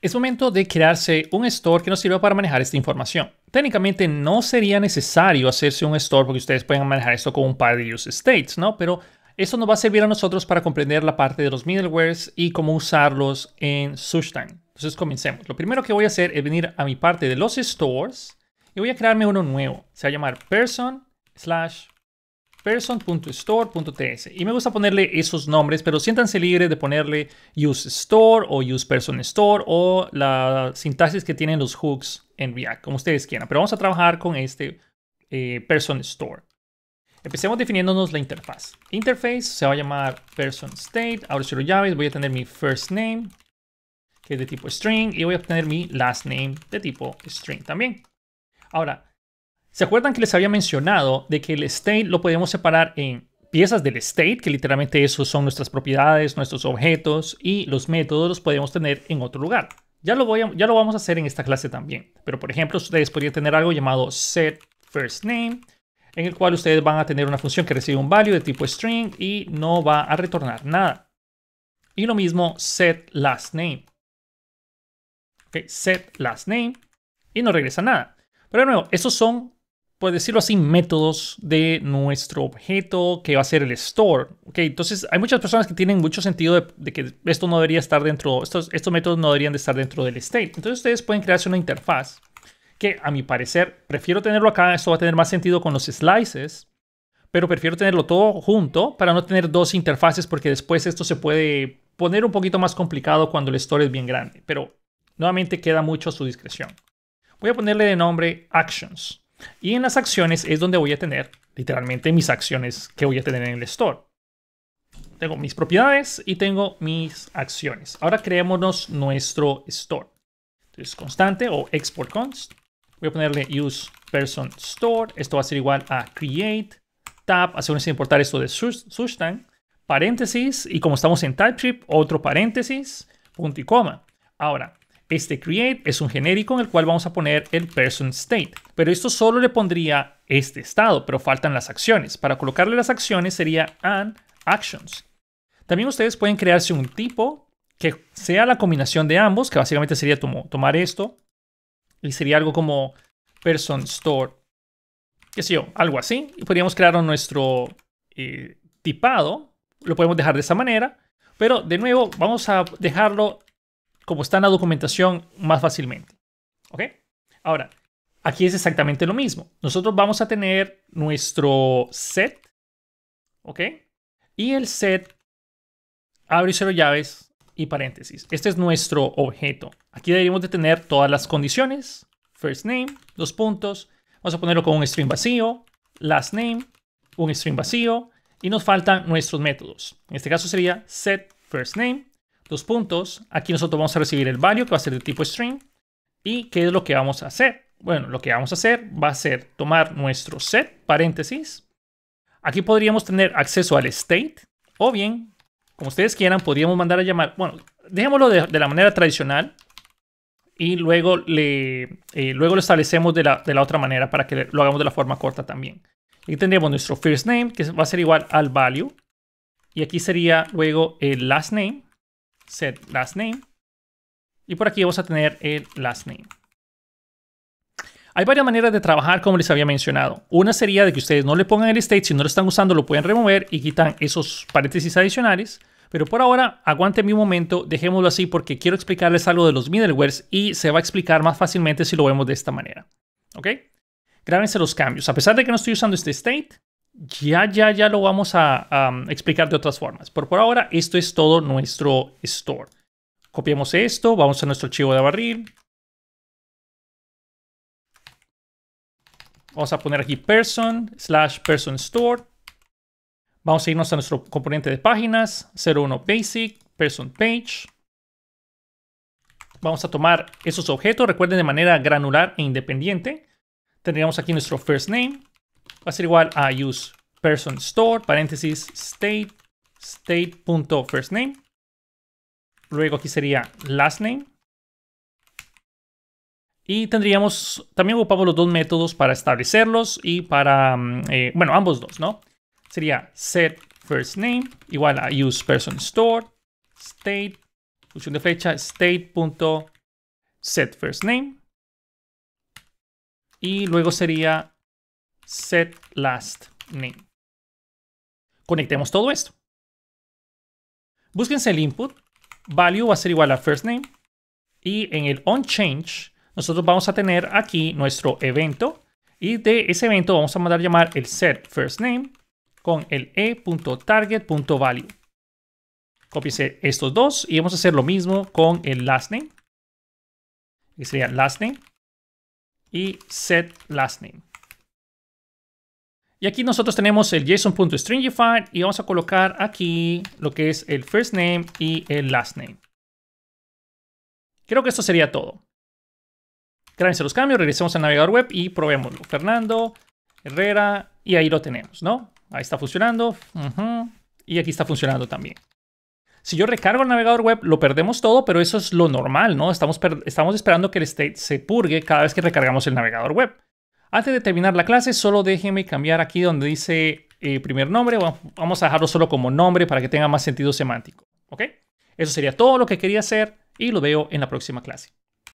es momento de crearse un store que nos sirva para manejar esta información. Técnicamente no sería necesario hacerse un store porque ustedes pueden manejar esto con un par de use states, ¿no? Pero esto nos va a servir a nosotros para comprender la parte de los middlewares y cómo usarlos en SushTime. Entonces comencemos. Lo primero que voy a hacer es venir a mi parte de los stores y voy a crearme uno nuevo. Se va a llamar person slash person.store.ts. Y me gusta ponerle esos nombres, pero siéntanse libres de ponerle use store o use person store o la sintaxis que tienen los hooks en React, como ustedes quieran. Pero vamos a trabajar con este eh, person store. Empecemos definiéndonos la interfaz. Interface se va a llamar person state. Ahora lo llaves, voy a tener mi first name, que es de tipo string, y voy a tener mi last name de tipo string también. Ahora, ¿Se acuerdan que les había mencionado de que el state lo podemos separar en piezas del state, que literalmente esos son nuestras propiedades, nuestros objetos y los métodos los podemos tener en otro lugar? Ya lo, voy ya lo vamos a hacer en esta clase también, pero por ejemplo ustedes podrían tener algo llamado set first name, en el cual ustedes van a tener una función que recibe un value de tipo string y no va a retornar nada. Y lo mismo set last name. set last name y no regresa nada. Pero de nuevo, esos son por pues decirlo así, métodos de nuestro objeto que va a ser el store. Okay, entonces, hay muchas personas que tienen mucho sentido de, que esto no debería estar dentro, estos, estos métodos no deberían de estar dentro del state. Entonces, ustedes pueden crearse una interfaz que, a mi parecer, prefiero tenerlo acá. Esto va a tener más sentido con los slices, pero prefiero tenerlo todo junto para no tener dos interfaces porque después esto se puede poner un poquito más complicado cuando el store es bien grande. Pero, nuevamente, queda mucho a su discreción. Voy a ponerle de nombre Actions. Y en las acciones es donde voy a tener literalmente mis acciones que voy a tener en el store. Tengo mis propiedades y tengo mis acciones. Ahora creémonos nuestro store. Entonces constante o export const. Voy a ponerle use person store. Esto va a ser igual a create tab. Hacemos importar esto de Sustan. Paréntesis y como estamos en TypeScript, otro paréntesis, punto y coma. Ahora, este create es un genérico en el cual vamos a poner el person state, pero esto solo le pondría este estado, pero faltan las acciones. Para colocarle las acciones sería an actions. También ustedes pueden crearse un tipo que sea la combinación de ambos, que básicamente sería tomar esto y sería algo como person store, Que sé yo, algo así. Y podríamos crear nuestro eh, tipado, lo podemos dejar de esa manera, pero de nuevo vamos a dejarlo como está en la documentación más fácilmente. ¿Ok? Ahora, aquí es exactamente lo mismo. Nosotros vamos a tener nuestro set, ¿ok? Y el set abre y cero llaves y paréntesis. Este es nuestro objeto. Aquí deberíamos de tener todas las condiciones. First name, dos puntos. Vamos a ponerlo con un string vacío. Last name, un string vacío. Y nos faltan nuestros métodos. En este caso sería set first name los puntos. Aquí nosotros vamos a recibir el value que va a ser de tipo string. ¿Y qué es lo que vamos a hacer? Bueno, lo que vamos a hacer va a ser tomar nuestro set, paréntesis. Aquí podríamos tener acceso al state o bien, como ustedes quieran, podríamos mandar a llamar, bueno, dejémoslo de, la manera tradicional y luego, le, eh, luego lo establecemos de la, de la otra manera para que lo hagamos de la forma corta también. Aquí tendríamos nuestro first name, que va a ser igual al value. Y aquí sería luego el last name, set last name. Y por aquí vamos a tener el last name. Hay varias maneras de trabajar, como les había mencionado. Una sería de que ustedes no le pongan el state, si no lo están usando lo pueden remover y quitan esos paréntesis adicionales. Pero por ahora, aguante mi momento, dejémoslo así porque quiero explicarles algo de los middlewares y se va a explicar más fácilmente si lo vemos de esta manera. ¿Ok? Grábense los cambios. A pesar de que no estoy usando este state, ya, ya, ya lo vamos a um, explicar de otras formas. Pero por ahora, esto es todo nuestro store. Copiamos esto, vamos a nuestro archivo de barril. Vamos a poner aquí person slash person store. Vamos a irnos a nuestro componente de páginas, 01 basic, person page. Vamos a tomar esos objetos, recuerden de manera granular e independiente. Tendríamos aquí nuestro first name, va a ser igual a use person store, paréntesis, state, state.firstname. Luego aquí sería lastName Y tendríamos, también ocupamos los dos métodos para establecerlos y para, mm, eh, bueno, ambos dos, ¿no? Sería set first igual a use person store, state, función de flecha, state.setFirstName. Y luego sería set last name. Conectemos todo esto. Búsquense el input. Value va a ser igual a first name. Y en el onChange, nosotros vamos a tener aquí nuestro evento. Y de ese evento vamos a mandar llamar el set first name con el e.target.value. Cópiense estos dos y vamos a hacer lo mismo con el last name. Que sería last name y set last name. Y aquí nosotros tenemos el JSON.stringify y vamos a colocar aquí lo que es el first name y el last name. Creo que esto sería todo. Créanse los cambios, regresemos al navegador web y probémoslo. Fernando, Herrera, y ahí lo tenemos, ¿no? Ahí está funcionando. Y aquí está funcionando también. Si yo recargo el navegador web, lo perdemos todo, pero eso es lo normal, ¿no? Estamos, estamos esperando que el state se purgue cada vez que recargamos el navegador web. Antes de terminar la clase, solo déjenme cambiar aquí donde dice eh, primer nombre. Vamos a dejarlo solo como nombre para que tenga más sentido semántico. ¿Ok? Eso sería todo lo que quería hacer y lo veo en la próxima clase.